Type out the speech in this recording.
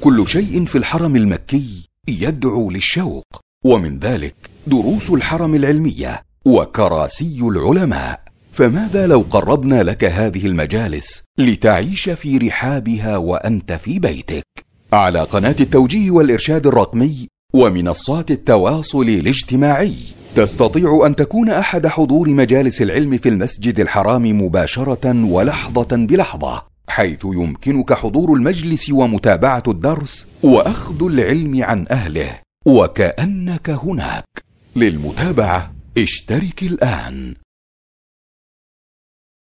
كل شيء في الحرم المكي يدعو للشوق ومن ذلك دروس الحرم العلميه وكراسي العلماء فماذا لو قربنا لك هذه المجالس لتعيش في رحابها وانت في بيتك على قناه التوجيه والارشاد الرقمي ومنصات التواصل الاجتماعي تستطيع ان تكون احد حضور مجالس العلم في المسجد الحرام مباشره ولحظه بلحظه حيث يمكنك حضور المجلس ومتابعه الدرس واخذ العلم عن اهله وكانك هناك للمتابعه اشترك الان